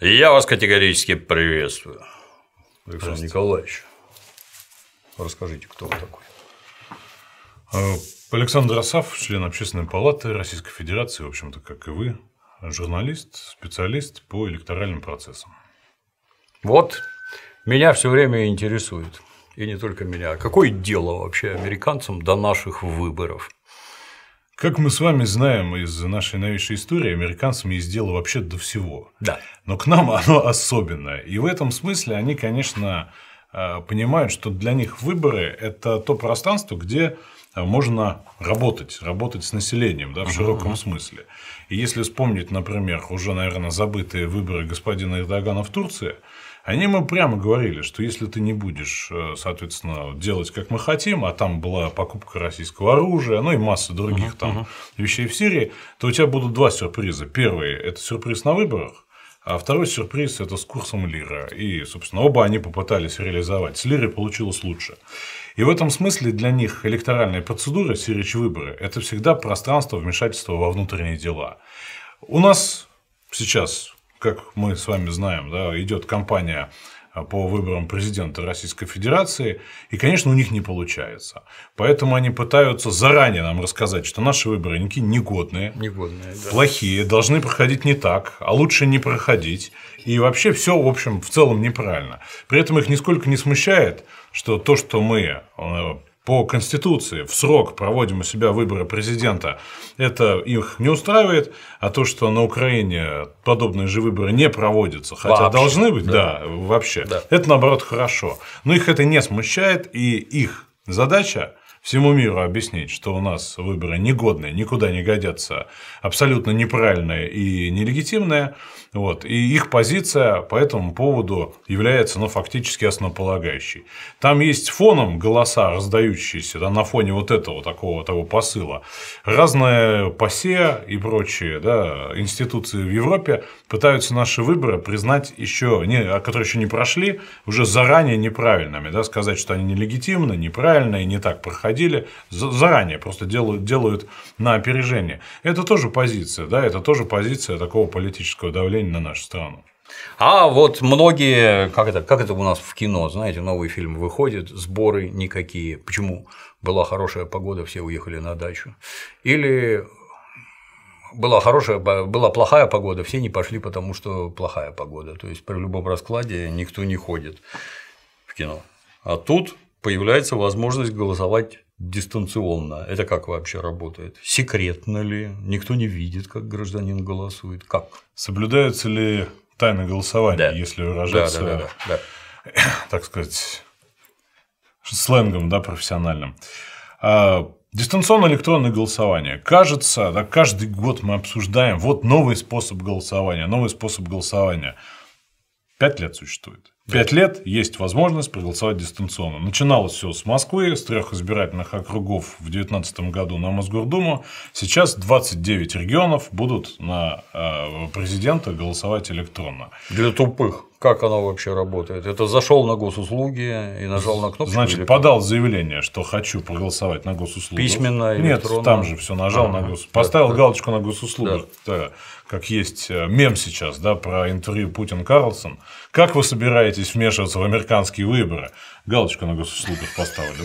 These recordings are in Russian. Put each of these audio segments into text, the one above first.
Я вас категорически приветствую. Александр Николаевич, расскажите, кто вы такой? А, Александр Асав, член Общественной палаты Российской Федерации, в общем-то, как и вы, журналист, специалист по электоральным процессам. Вот, меня все время интересует, и не только меня, а какое дело вообще американцам до наших выборов? Как мы с вами знаем из нашей новейшей истории, американцам есть дело вообще до всего. Да. Но к нам оно особенное. И в этом смысле они, конечно, а, понимают, что для них выборы – это то пространство, где а, можно работать, работать с населением да, в широком uh-huh. смысле. И если вспомнить, например, уже, наверное, забытые выборы господина Эрдогана в Турции – они ему прямо говорили, что если ты не будешь, э, соответственно, делать как мы хотим, а там была покупка российского оружия, ну и масса других uh-huh, там uh-huh. вещей в Сирии, то у тебя будут два сюрприза. Первый – это сюрприз на выборах, а второй сюрприз – это с курсом лира. И, собственно, оба они попытались реализовать. С лирой получилось лучше. И в этом смысле для них электоральная процедура, сирич выборы – это всегда пространство вмешательства во внутренние дела. У нас сейчас как мы с вами знаем, да, идет кампания а, по выборам президента Российской Федерации, и, конечно, у них не получается. Поэтому они пытаются заранее нам рассказать, что наши выборы никакие негодные, негодные да. плохие, должны проходить не так, а лучше не проходить. И вообще все, в общем, в целом неправильно. При этом их нисколько не смущает, что то, что мы э, по Конституции в срок проводим у себя выборы президента, это их не устраивает, а то, что на Украине подобные же выборы не проводятся, хотя вообще, должны быть, да, да вообще, да. это наоборот хорошо. Но их это не смущает, и их задача всему миру объяснить, что у нас выборы негодные, никуда не годятся, абсолютно неправильные и нелегитимные. Вот, и их позиция по этому поводу является ну, фактически основополагающей. Там есть фоном голоса, раздающиеся да, на фоне вот этого такого того посыла. Разные ПАСЕ и прочие да, институции в Европе пытаются наши выборы признать еще, не, а которые еще не прошли, уже заранее неправильными. Да, сказать, что они нелегитимны, неправильные, не так проходили проходили заранее, просто делают, делают на опережение. Это тоже позиция, да, это тоже позиция такого политического давления на нашу страну. А вот многие, как это, как это у нас в кино, знаете, новый фильм выходит, сборы никакие. Почему? Была хорошая погода, все уехали на дачу. Или была хорошая, была плохая погода, все не пошли, потому что плохая погода. То есть при любом раскладе никто не ходит в кино. А тут появляется возможность голосовать дистанционно. Это как вообще работает? Секретно ли? Никто не видит, как гражданин голосует? Как? Соблюдаются ли тайны голосования, да. если выражаться, да, да, да, да, да. так сказать, сленгом да, профессиональным? А, Дистанционное электронное голосование. Кажется, да, каждый год мы обсуждаем, вот новый способ голосования, новый способ голосования. Пять лет существует. Пять лет есть возможность проголосовать дистанционно. Начиналось все с Москвы, с трех избирательных округов в 2019 году на Мосгордуму. Сейчас 29 регионов будут на э, президента голосовать электронно. Для тупых. Как оно вообще работает? Это зашел на госуслуги и нажал на кнопку. Значит, или... подал заявление, что хочу проголосовать на госуслуги. Письменно, электронно. Нет, там же все нажал а, на гос... Поставил да, галочку на госуслугах. Да. Как есть э, мем сейчас, да, про интервью Путин-Карлсон как вы собираетесь вмешиваться в американские выборы? Галочку на госуслугах поставили.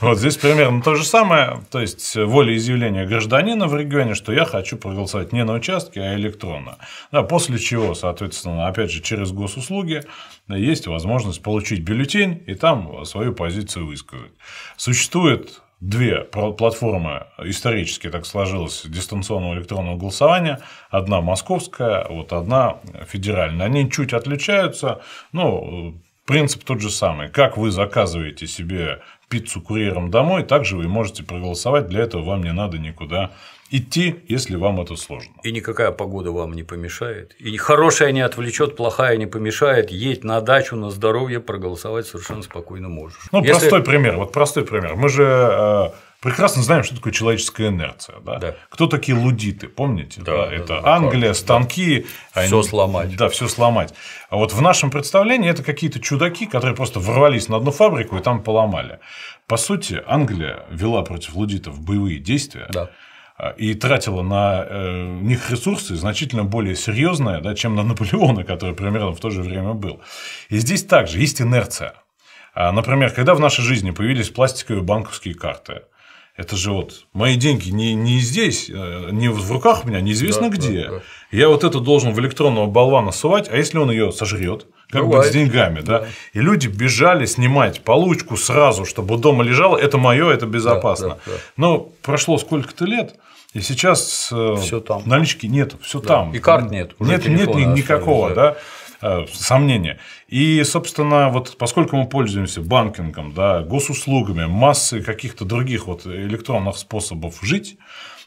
Вот здесь примерно то же самое, то есть волеизъявление гражданина в регионе, что я хочу проголосовать не на участке, а электронно. Да, после чего, соответственно, опять же, через госуслуги есть возможность получить бюллетень и там свою позицию высказать. Существует две платформы исторически так сложилось дистанционного электронного голосования. Одна московская, вот одна федеральная. Они чуть отличаются, но э, принцип тот же самый. Как вы заказываете себе пиццу курьером домой, так же вы можете проголосовать. Для этого вам не надо никуда идти, если вам это сложно. И никакая погода вам не помешает. И хорошая не отвлечет, плохая не помешает. Едь на дачу на здоровье, проголосовать совершенно спокойно можешь. Ну, если... простой пример. Вот простой пример. Мы же э, прекрасно знаем, что такое человеческая инерция. Да? Да. Кто такие лудиты, помните? Да, да? это да, Англия, да, станки. Они... Все сломать. Да, все сломать. А вот в нашем представлении это какие-то чудаки, которые просто ворвались на одну фабрику и там поломали. По сути, Англия вела против лудитов боевые действия. Да. А, и тратила на э, них ресурсы значительно более серьезные, да, чем на Наполеона, который примерно в то же время был. И здесь также есть инерция. А, например, когда в нашей жизни появились пластиковые банковские карты, это же вот мои деньги не, не здесь, э, не в руках у меня, неизвестно да, где. Да, да. Я вот это должен в электронного болвана сувать, а если он ее сожрет, как Бывает. быть с деньгами, да? да? И люди бежали снимать получку сразу, чтобы дома лежало, это мое, это безопасно. Да, да, да. Но прошло сколько-то лет, и сейчас э, все там. налички нет, все да. там. И карт нет. нет, нет никакого, да э, сомнения. И, собственно, вот поскольку мы пользуемся банкингом, да, госуслугами, массой каких-то других вот электронных способов жить,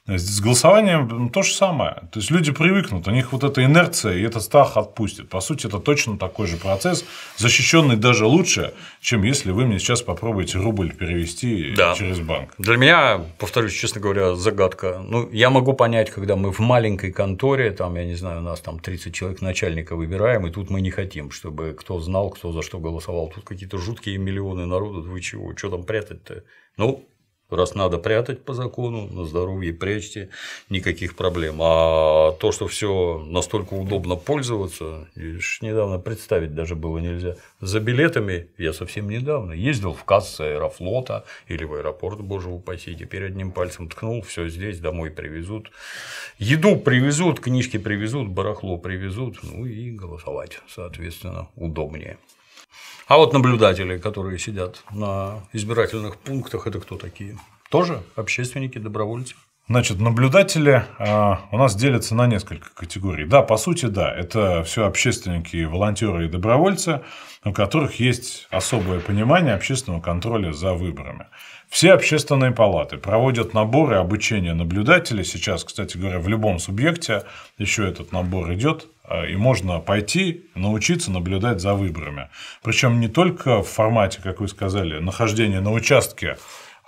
с голосованием то же самое. То есть люди привыкнут, у них вот эта инерция и этот страх отпустит. По сути, это точно такой же процесс, защищенный даже лучше, чем если вы мне сейчас попробуете рубль перевести да. через банк. Для меня, повторюсь, честно говоря, загадка. Ну, я могу понять, когда мы в маленькой конторе, там, я не знаю, у нас там 30 человек начальника выбираем, и тут мы не хотим, чтобы кто знал, кто за что голосовал. Тут какие-то жуткие миллионы народу, вы чего, что там прятать-то? Ну, Раз надо прятать по закону, на здоровье прячьте, никаких проблем. А то, что все настолько удобно пользоваться, недавно представить даже было нельзя. За билетами я совсем недавно ездил в кассы аэрофлота или в аэропорт, боже упаси, теперь одним пальцем ткнул, все здесь, домой привезут. Еду привезут, книжки привезут, барахло привезут, ну и голосовать, соответственно, удобнее. А вот наблюдатели, которые сидят на избирательных пунктах, это кто такие? Тоже общественники, добровольцы? Значит, наблюдатели э, у нас делятся на несколько категорий. Да, по сути, да, это все общественники, волонтеры и добровольцы, у которых есть особое понимание общественного контроля за выборами. Все общественные палаты проводят наборы обучения наблюдателей. Сейчас, кстати говоря, в любом субъекте еще этот набор идет, а, и можно пойти научиться наблюдать за выборами. Причем не только в формате, как вы сказали, нахождения на участке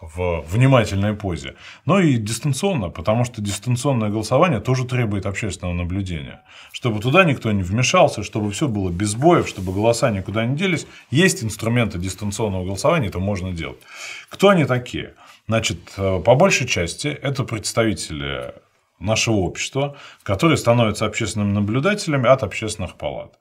в внимательной позе, но и дистанционно, потому что дистанционное голосование тоже требует общественного наблюдения. Чтобы туда никто не вмешался, чтобы все было без боев, чтобы голоса никуда не делись, есть инструменты дистанционного голосования, это можно делать. Кто они такие? Значит, э, по большей части это представители нашего общества, которые становятся общественными наблюдателями от общественных палат.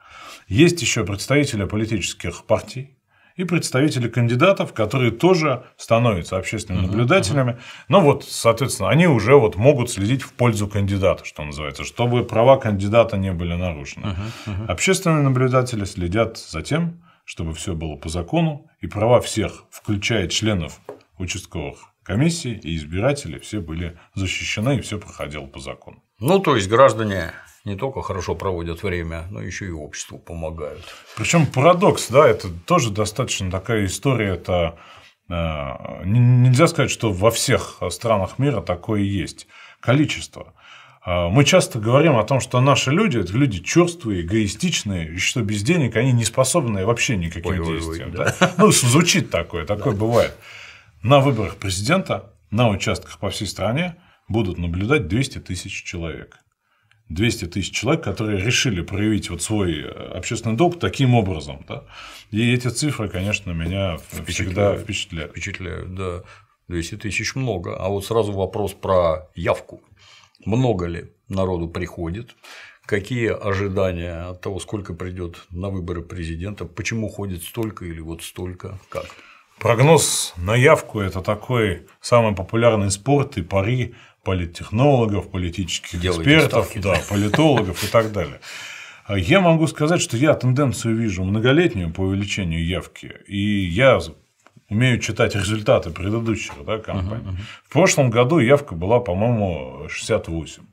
Есть еще представители политических партий, и представители кандидатов, которые тоже становятся общественными uh-huh, наблюдателями. Uh-huh. Ну вот, соответственно, они уже вот могут следить в пользу кандидата, что называется, чтобы права кандидата не были нарушены. Uh-huh, uh-huh. Общественные наблюдатели следят за тем, чтобы все было по закону, и права всех, включая членов участковых комиссий и избирателей, все были защищены и все проходило по закону. Ну, то есть граждане не только хорошо проводят время, но еще и обществу помогают. Причем парадокс, да, это тоже достаточно такая история, это э, нельзя сказать, что во всех странах мира такое есть количество. А, мы часто говорим о том, что наши люди – это люди черствые, эгоистичные, и что без денег они не способны вообще никаким ой, действиям. Ой, ой, Да. Ну, звучит такое, такое да. бывает. На выборах президента на участках по всей стране будут наблюдать 200 тысяч человек. 200 тысяч человек, которые решили проявить вот свой э, общественный долг таким образом. Да? И эти цифры, конечно, меня всегда впечатляют. Впечатляют, да. 200 тысяч много. А вот сразу вопрос про явку. Много ли народу приходит? Какие ожидания от того, сколько придет на выборы президента? Почему ходит столько или вот столько? Как? Прогноз на явку – это такой самый популярный спорт и пари политтехнологов, политических Делайте экспертов, ставки. да, политологов и так далее. А я могу сказать, что я тенденцию вижу многолетнюю по увеличению явки, и я умею читать результаты предыдущих да, компаний. Uh-huh, uh-huh. В прошлом году явка была, по-моему, 68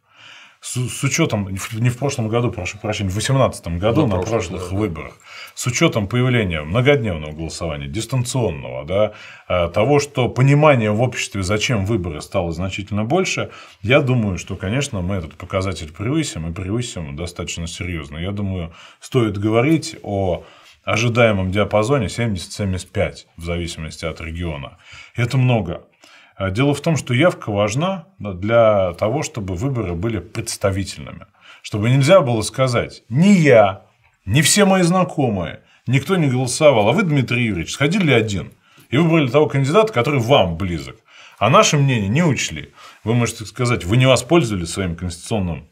с, с учетом, не в прошлом году, прошу прощения, в 2018 году на, на прошлых да, выборах, с учетом появления многодневного голосования, дистанционного, да, э, того, что понимание в обществе, зачем выборы, стало значительно больше, я думаю, что, конечно, мы этот показатель превысим и превысим достаточно серьезно. Я думаю, стоит говорить о ожидаемом диапазоне 70-75, в зависимости от региона. Это много. Э, дело в том, что явка важна для того, чтобы выборы были представительными. Чтобы нельзя было сказать, не я, не все мои знакомые, никто не голосовал, а вы, Дмитрий Юрьевич, сходили один и выбрали того кандидата, который вам близок, а наше мнение не учли. Вы можете сказать, вы не воспользовались своим конституционным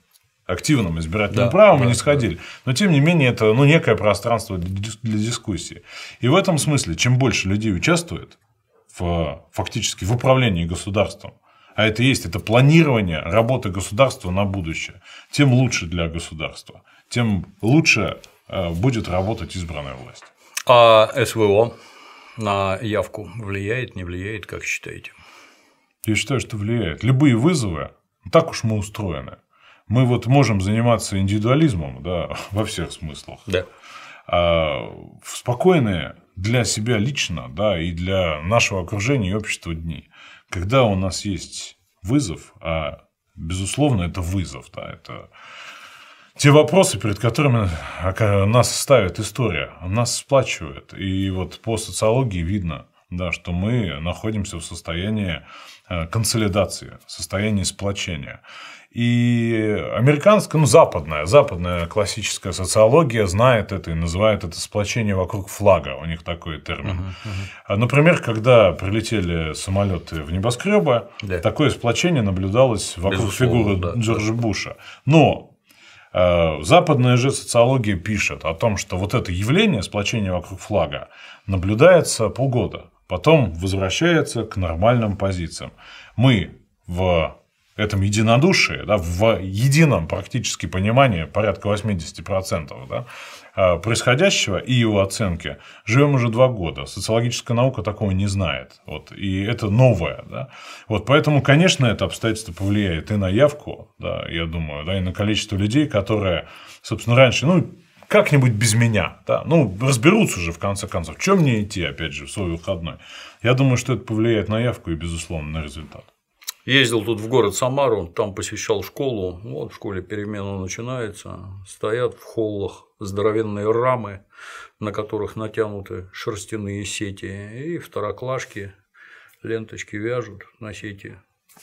активным избирательным да, правом да, и не сходили. Да. Но, тем не менее, это ну, некое пространство для дискуссии. И в этом смысле, чем больше людей участвует, в, э, фактически в управлении государством. А это есть, это планирование работы государства на будущее. Тем лучше для государства, тем лучше э, будет работать избранная власть. А СВО на явку влияет, не влияет, как считаете? Я считаю, что влияет. Любые вызовы, так уж мы устроены. Мы вот можем заниматься индивидуализмом да, во всех смыслах. Да. А в спокойные для себя лично, да, и для нашего окружения и общества дни. Когда у нас есть вызов, а безусловно это вызов, да, это те вопросы, перед которыми а, нас ставит история, нас сплачивает. И вот по социологии видно, да, что мы находимся в состоянии э, консолидации, состоянии сплочения. И американская, ну, западная, западная классическая социология знает это и называет это сплочение вокруг флага. У них такой термин. Uh-huh, uh-huh. Например, когда прилетели самолеты в небоскребы, yeah. такое сплочение наблюдалось вокруг Безусловно, фигуры да, Джорджа да. Буша. Но э, Западная же социология пишет о том, что вот это явление сплочение вокруг флага наблюдается полгода потом возвращается к нормальным позициям. Мы в этом единодушии, да, в едином практически понимании порядка 80% да, а, происходящего и его оценки, живем уже два года. Социологическая наука такого не знает. Вот, и это новое. Да. Вот, поэтому, конечно, это обстоятельство повлияет и на явку, да, я думаю, да, и на количество людей, которые, собственно, раньше, ну, как-нибудь без меня. Да? Ну, разберутся же, в конце концов. Чем мне идти, опять же, в свой выходной? Я думаю, что это повлияет на явку и, безусловно, на результат. Ездил тут в город Самару, там посещал школу. Вот в школе перемена начинается. Стоят в холлах здоровенные рамы, на которых натянуты шерстяные сети. И второклашки ленточки вяжут на сети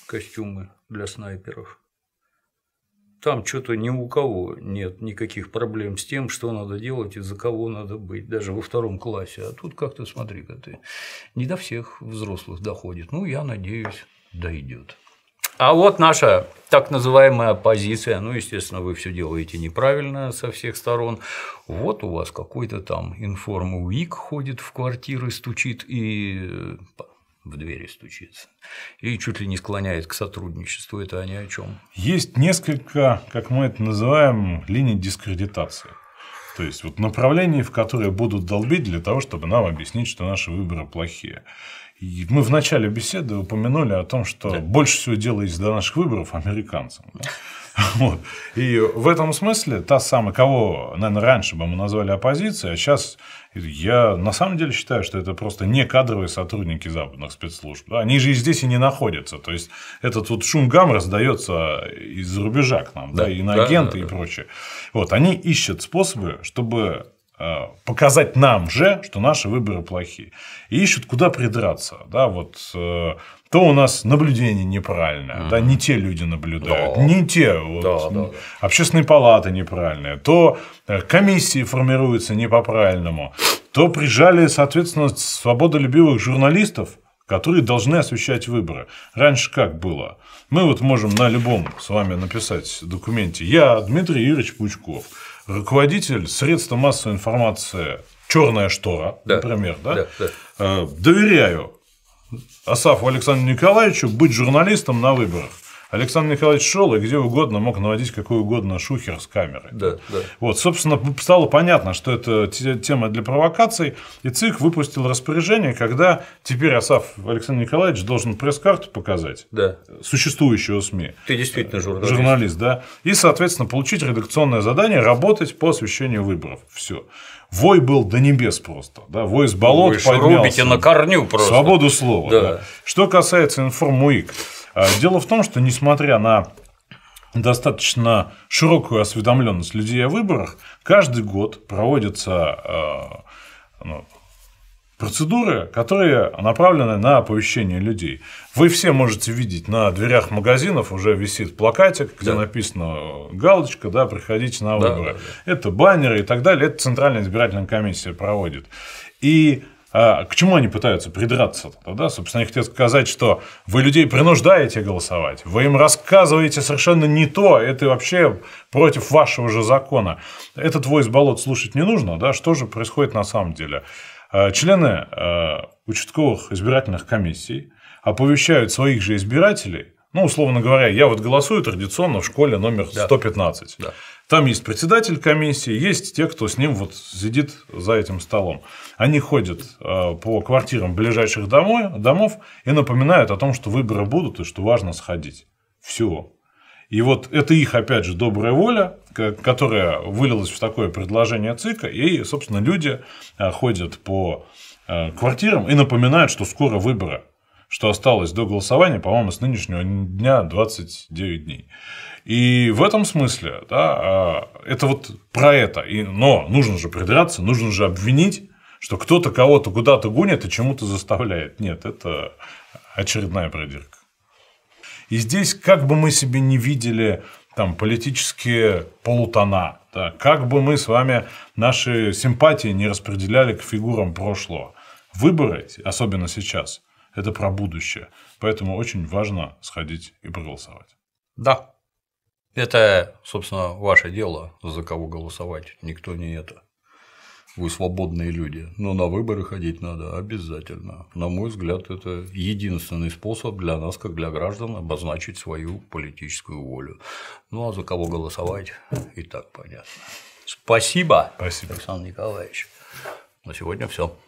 костюмы для снайперов там что-то ни у кого нет никаких проблем с тем, что надо делать и за кого надо быть, даже во втором классе. А тут как-то, смотри-ка ты, не до всех взрослых доходит. Ну, я надеюсь, дойдет. А вот наша так называемая позиция. ну, естественно, вы все делаете неправильно со всех сторон. Вот у вас какой-то там информ УИК ходит в квартиры, стучит и э, в двери стучится. И чуть ли не склоняет к сотрудничеству. Это они о чем? Есть несколько, как мы это называем, линий дискредитации. То есть, вот направлений, в которые будут долбить для того, чтобы нам объяснить, что наши выборы плохие. И мы в начале беседы упомянули о том, что да. больше всего делается до наших выборов американцам. Да? Вот. И в этом смысле та самая, кого, наверное, раньше бы мы назвали оппозицией, а сейчас я на самом деле считаю, что это просто не кадровые сотрудники западных спецслужб. Они же и здесь и не находятся. То есть, этот вот шум гам раздается из-за рубежа к нам, да, да и на агенты да, да, и прочее. Вот, они ищут способы, чтобы э, показать нам же, что наши выборы плохие. И ищут, куда придраться. Да, вот э, то у нас наблюдение неправильное, да, не те люди наблюдают, не те, да, общественные палаты неправильные, то э, комиссии формируются не по-правильному, то прижали, соответственно, свободолюбивых журналистов, которые должны освещать выборы. Раньше как было? Мы вот можем на любом с вами написать документе. Я Дмитрий Юрьевич Пучков, руководитель средства массовой информации «Черная штора», да. например, да? Да, да. Э, доверяю Асафу Александру Николаевичу быть журналистом на выборах. Александр Николаевич шел и где угодно мог наводить какой угодно шухер с камерой. Да, да. Вот, собственно, стало понятно, что это тема для провокаций, и ЦИК выпустил распоряжение, когда теперь Асав Александр Николаевич должен пресс-карту показать да. существующего СМИ. Ты действительно э, журналист. Журналист, да. И, соответственно, получить редакционное задание, работать по освещению выборов. Все. Вой был до небес просто, да, вой с болот Вы поднялся. рубите на корню просто. Свободу слова, да. да. Что касается информуик, а, дело в том, что несмотря на достаточно широкую осведомленность людей о выборах, каждый год проводятся а, ну, процедуры, которые направлены на оповещение людей. Вы все можете видеть на дверях магазинов уже висит плакатик, где да. написано э, галочка, да, приходите на выборы. Да, да, да. Это баннеры и так далее. Это Центральная избирательная комиссия проводит. И а к чему они пытаются придраться -то, да? Собственно, я хотел сказать, что вы людей принуждаете голосовать, вы им рассказываете совершенно не то, это вообще против вашего же закона. Этот войс болот слушать не нужно, да? Что же происходит на самом деле? А, члены а, участковых избирательных комиссий оповещают своих же избирателей, ну, условно говоря, я вот голосую традиционно в школе номер 115. Да. Да. Там есть председатель комиссии, есть те, кто с ним вот сидит за этим столом. Они ходят э, по квартирам ближайших домой, домов и напоминают о том, что выборы будут и что важно сходить. Все. И вот это их, опять же, добрая воля, которая вылилась в такое предложение ЦИКа, и, собственно, люди э, ходят по э, квартирам и напоминают, что скоро выборы что осталось до голосования, по-моему, с нынешнего дня 29 дней. И в этом смысле, да, а, это вот про это. И, но нужно же придраться, нужно же обвинить, что кто-то кого-то куда-то гонит и чему-то заставляет. Нет, это очередная придирка. И здесь, как бы мы себе не видели там, политические полутона, да, как бы мы с вами наши симпатии не распределяли к фигурам прошлого, выборы, особенно сейчас, это про будущее. Поэтому очень важно сходить и проголосовать. Да. Это, собственно, ваше дело, за кого голосовать. Никто не это. Вы свободные люди. Но на выборы ходить надо обязательно. На мой взгляд, это единственный способ для нас, как для граждан, обозначить свою политическую волю. Ну а за кого голосовать, и так понятно. Спасибо, Спасибо. Александр Николаевич. На сегодня все.